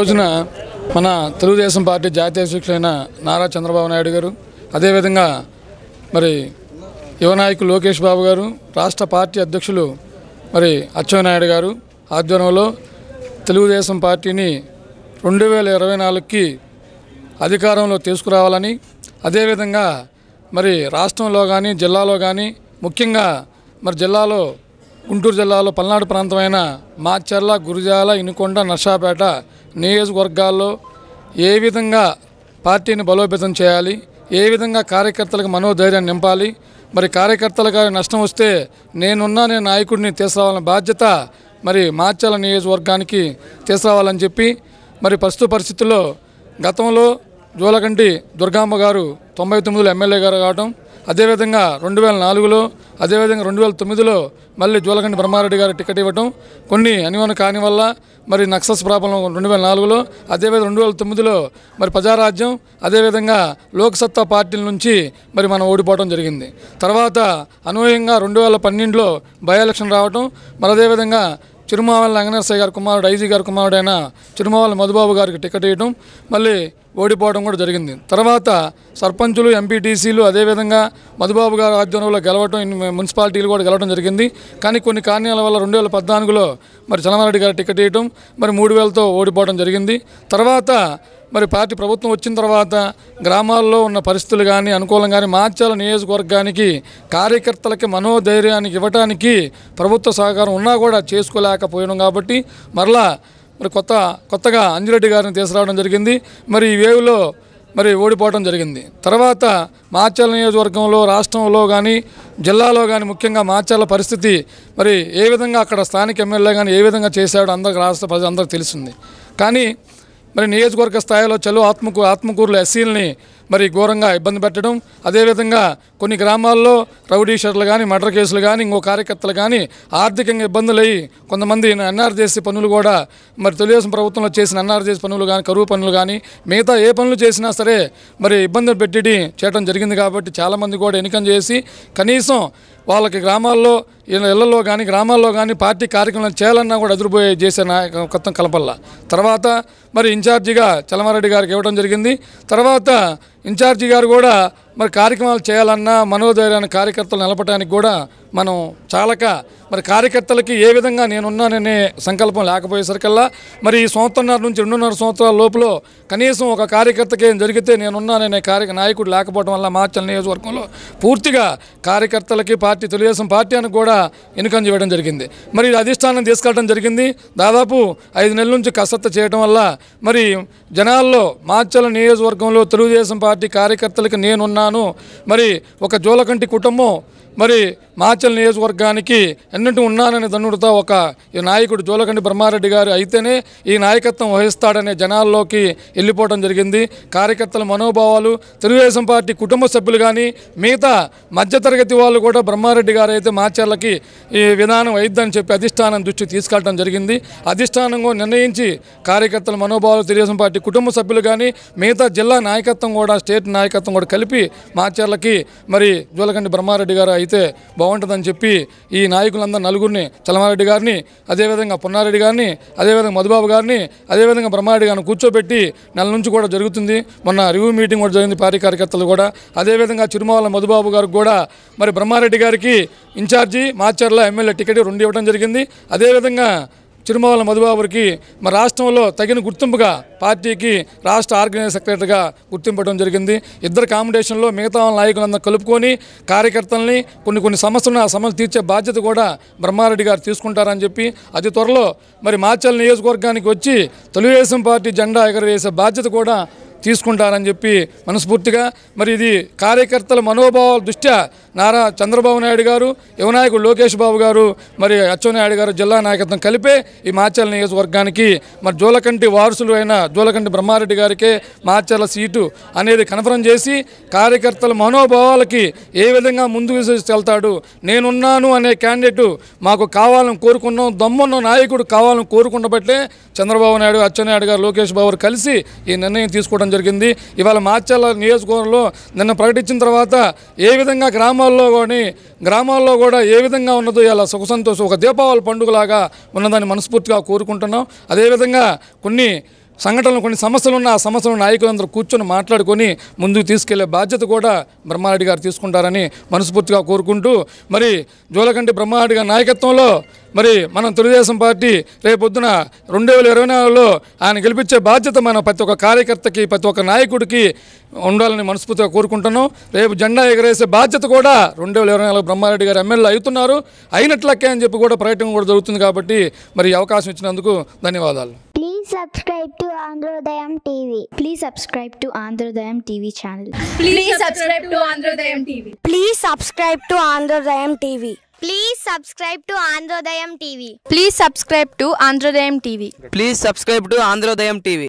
రోజున మన తెలుగుదేశం పార్టీ జాతీయ అధ్యక్షులైన నారా చంద్రబాబు నాయుడు గారు అదేవిధంగా మరి యువ నాయకులు లోకేష్ బాబు గారు రాష్ట్ర పార్టీ అధ్యక్షులు మరి అచ్చెన్నాయుడు గారు ఆధ్వర్యంలో తెలుగుదేశం పార్టీని రెండు వేల ఇరవై నాలుగుకి అధికారంలో తీసుకురావాలని అదేవిధంగా మరి రాష్ట్రంలో కానీ జిల్లాలో కానీ ముఖ్యంగా మరి జిల్లాలో గుంటూరు జిల్లాలో పల్నాడు ప్రాంతమైన మాచర్ల గురిజాల ఇనుకొండ నషాపేట నియోజకవర్గాల్లో ఏ విధంగా పార్టీని బలోపేతం చేయాలి ఏ విధంగా కార్యకర్తలకు మనోధైర్యాన్ని నింపాలి మరి కార్యకర్తలకు నష్టం వస్తే నేనున్నా నేను నాయకుడిని తీసుకురావాలని బాధ్యత మరి మాచర్ల నియోజకవర్గానికి తీసుకురావాలని చెప్పి మరి ప్రస్తుత పరిస్థితుల్లో గతంలో జోలకంటి దుర్గాంబ గారు తొంభై తొమ్మిదిలో ఎమ్మెల్యే గారు కావడం అదేవిధంగా రెండు వేల నాలుగులో అదేవిధంగా రెండు వేల తొమ్మిదిలో మళ్ళీ జోలకండి బ్రహ్మారెడ్డి గారు టికెట్ ఇవ్వటం కొన్ని అనివన కాని వల్ల మరి నక్సస్ ప్రాబ్లం రెండు వేల నాలుగులో అదేవిధంగా రెండు వేల తొమ్మిదిలో మరి ప్రజారాజ్యం అదేవిధంగా లోక్సత్తా పార్టీల నుంచి మరి మనం ఓడిపోవడం జరిగింది తర్వాత అనూహ్యంగా రెండు వేల పన్నెండులో బై ఎలక్షన్ రావటం మరి అదేవిధంగా చిరుమావల రంగనరసయ్య గారి కుమారుడు ఐజీ కుమారుడు కుమారుడైన చిరుమావల మధుబాబు గారికి టికెట్ ఇవ్వడం మళ్ళీ ఓడిపోవడం కూడా జరిగింది తర్వాత సర్పంచులు ఎంపీటీసీలు అదేవిధంగా మధుబాబు గారు ఆధ్వర్యంలో గెలవడం మున్సిపాలిటీలు కూడా గెలవడం జరిగింది కానీ కొన్ని కారణాల వల్ల రెండు వేల పద్నాలుగులో మరి చలమారెడ్డి గారు టికెట్ ఇవ్వడం మరి మూడు వేలతో ఓడిపోవడం జరిగింది తర్వాత మరి పార్టీ ప్రభుత్వం వచ్చిన తర్వాత గ్రామాల్లో ఉన్న పరిస్థితులు కానీ అనుకూలం కానీ మార్చాల నియోజకవర్గానికి కార్యకర్తలకి మనోధైర్యానికి ఇవ్వటానికి ప్రభుత్వ సహకారం ఉన్నా కూడా చేసుకోలేకపోయినాం కాబట్టి మరలా మరి కొత్త కొత్తగా అంజిరెడ్డి గారిని తీసుకురావడం జరిగింది మరి ఈ వేవ్లో మరి ఓడిపోవడం జరిగింది తర్వాత మాచర్ల నియోజకవర్గంలో రాష్ట్రంలో కానీ జిల్లాలో కానీ ముఖ్యంగా మాచర్ల పరిస్థితి మరి ఏ విధంగా అక్కడ స్థానిక ఎమ్మెల్యే కానీ ఏ విధంగా చేశాడో అందరికి రాష్ట్ర ప్రజలందరికీ తెలిసింది కానీ మరి నియోజకవర్గ స్థాయిలో చలో ఆత్మకూ ఆత్మకూరులో ఎస్సీలని మరి ఘోరంగా ఇబ్బంది పెట్టడం అదేవిధంగా కొన్ని గ్రామాల్లో రౌడీషర్లు కానీ మర్డర్ కేసులు కానీ ఇంకో కార్యకర్తలు కానీ ఆర్థికంగా ఇబ్బందులు అయ్యి కొంతమంది ఎన్ఆర్జేసీ పనులు కూడా మరి తెలుగుదేశం ప్రభుత్వంలో చేసిన ఎన్ఆర్జేసీ పనులు కానీ కరువు పనులు కానీ మిగతా ఏ పనులు చేసినా సరే మరి ఇబ్బందులు పెట్టి చేయడం జరిగింది కాబట్టి చాలామంది కూడా ఎన్నికలు చేసి కనీసం వాళ్ళకి గ్రామాల్లో ఇళ్లలో కానీ గ్రామాల్లో కానీ పార్టీ కార్యక్రమాలు చేయాలన్నా కూడా అదిరిపోయే చేసే నాయకత్వం కొత్త కలపల్ల తర్వాత మరి ఇన్ఛార్జిగా చలమారెడ్డి గారికి ఇవ్వడం జరిగింది తర్వాత ఇన్ఛార్జి గారు కూడా మరి కార్యక్రమాలు చేయాలన్నా మనోధైర్యాన్ని కార్యకర్తలు నిలపడానికి కూడా మనం చాలక మరి కార్యకర్తలకి ఏ విధంగా నేనున్నాననే సంకల్పం లేకపోయేసరికల్లా మరి ఈ సంవత్సరంన్నర నుంచి రెండున్నర సంవత్సరాల లోపల కనీసం ఒక కార్యకర్తకి ఏం జరిగితే నేనున్నాననే కార్య నాయకుడు లేకపోవడం వల్ల మార్చల్ నియోజకవర్గంలో పూర్తిగా కార్యకర్తలకి పార్టీ తెలుగుదేశం పార్టీ అని కూడా ఎన్నికం చేయడం జరిగింది మరి అధిష్టానం తీసుకెళ్ళడం జరిగింది దాదాపు ఐదు నెలల నుంచి కసరత్తు చేయడం వల్ల మరి జనాల్లో మార్చల నియోజకవర్గంలో తెలుగుదేశం పార్టీ కార్యకర్తలకి నేనున్నాను ఉన్నాను మరి ఒక జోలకంటి కుటుంబం మరి మాచల్ నియోజకవర్గానికి ఎన్నింటి ఉన్నానని దన్నుడితో ఒక ఈ నాయకుడు జోలకండి బ్రహ్మారెడ్డి గారు అయితేనే ఈ నాయకత్వం వహిస్తాడనే జనాల్లోకి వెళ్ళిపోవడం జరిగింది కార్యకర్తల మనోభావాలు తెలుగుదేశం పార్టీ కుటుంబ సభ్యులు కానీ మిగతా మధ్యతరగతి వాళ్ళు కూడా బ్రహ్మారెడ్డి గారు అయితే మాచర్లకి ఈ విధానం అయిద్దని చెప్పి అధిష్టానం దృష్టి తీసుకెళ్ళడం జరిగింది అధిష్టానంగా నిర్ణయించి కార్యకర్తల మనోభావాలు తెలుగుదేశం పార్టీ కుటుంబ సభ్యులు కానీ మిగతా జిల్లా నాయకత్వం కూడా స్టేట్ నాయకత్వం కూడా కలిపి మాచర్లకి మరి జోలకండి బ్రహ్మారెడ్డి గారు అయితే బాగుంటుందని చెప్పి ఈ నాయకులందరూ నలుగురిని చలమారెడ్డి గారిని అదేవిధంగా పున్నారెడ్డి గారిని అదేవిధంగా మధుబాబు గారిని అదేవిధంగా బ్రహ్మారెడ్డి గారిని కూర్చోబెట్టి నెల నుంచి కూడా జరుగుతుంది మొన్న రివ్యూ మీటింగ్ కూడా జరిగింది పార్టీ కార్యకర్తలు కూడా అదేవిధంగా చిరుమాల మధుబాబు గారికి కూడా మరి బ్రహ్మారెడ్డి గారికి ఇన్ఛార్జి మాచర్ల ఎమ్మెల్యే టికెట్ రెండు ఇవ్వడం జరిగింది అదేవిధంగా తిరుమల మధుబాబుకి మా రాష్ట్రంలో తగిన గుర్తింపుగా పార్టీకి రాష్ట్ర ఆర్గనైజ్ సెక్రటరీగా గుర్తింపడం జరిగింది ఇద్దరు కాంబినేషన్లో మిగతా నాయకులందరూ కలుపుకొని కార్యకర్తల్ని కొన్ని కొన్ని సమస్యలను ఆ సమస్యలు తీర్చే బాధ్యత కూడా బ్రహ్మారెడ్డి గారు తీసుకుంటారని చెప్పి అతి త్వరలో మరి మాచల్ నియోజకవర్గానికి వచ్చి తెలుగుదేశం పార్టీ జెండా ఎగరవేసే బాధ్యత కూడా తీసుకుంటారని చెప్పి మనస్ఫూర్తిగా మరి ఇది కార్యకర్తల మనోభావాల దృష్ట్యా నారా చంద్రబాబు నాయుడు గారు యువనాయకుడు లోకేష్ బాబు గారు మరి అచ్చెన్నాయుడు గారు జిల్లా నాయకత్వం కలిపే ఈ మాచర్ల నియోజకవర్గానికి మరి జోలకంటి వారసులు అయిన జోలకంటి బ్రహ్మారెడ్డి గారికే మాచర్ల సీటు అనేది కన్ఫర్మ్ చేసి కార్యకర్తల మనోభావాలకి ఏ విధంగా ముందుకు వెళ్తాడు నేనున్నాను అనే క్యాండిడేటు మాకు కావాలని కోరుకున్నాం దమ్మున్న నాయకుడు కావాలని బట్టే చంద్రబాబు నాయుడు అచ్చెన్నాయుడు గారు లోకేష్ బాబు కలిసి ఈ నిర్ణయం తీసుకోవడం జరిగింది ఇవాళ మాచర్ల నియోజకవర్గంలో నిన్న ప్రకటించిన తర్వాత ఏ విధంగా గ్రామాల్లో కానీ గ్రామాల్లో కూడా ఏ విధంగా ఉన్నదో ఇలా సుఖ సంతోషం ఒక దీపావళి పండుగలాగా ఉన్నదాన్ని మనస్ఫూర్తిగా కోరుకుంటున్నాం అదేవిధంగా కొన్ని సంఘటనలు కొన్ని సమస్యలు ఉన్న ఆ నాయకులు నాయకులందరూ కూర్చొని మాట్లాడుకొని ముందుకు తీసుకెళ్లే బాధ్యత కూడా బ్రహ్మారెడ్డి గారు తీసుకుంటారని మనస్ఫూర్తిగా కోరుకుంటూ మరి జోలకంటి బ్రహ్మారెడ్డి గారి నాయకత్వంలో మరి మనం తెలుగుదేశం పార్టీ రేపొద్దున రెండు వేల ఇరవై నాలుగులో ఆయన గెలిపించే బాధ్యత మన ప్రతి ఒక్క కార్యకర్తకి ప్రతి ఒక్క నాయకుడికి ఉండాలని మనస్ఫూర్తిగా కోరుకుంటున్నాం రేపు జెండా ఎగరేసే బాధ్యత కూడా రెండు వేల ఇరవై నాలుగు బ్రహ్మారెడ్డి గారు ఎమ్మెల్యే అవుతున్నారు అయినట్లకే అని చెప్పి కూడా ప్రయత్నం కూడా జరుగుతుంది కాబట్టి మరి అవకాశం ఇచ్చినందుకు ధన్యవాదాలు Please subscribe to Androdayam TV. Please subscribe to Androdayam TV channel. Please subscribe to Androdayam TV. Please subscribe to Androdayam TV. Please subscribe to Androdayam TV. Please subscribe to Androdayam TV. Please subscribe to Androdayam TV.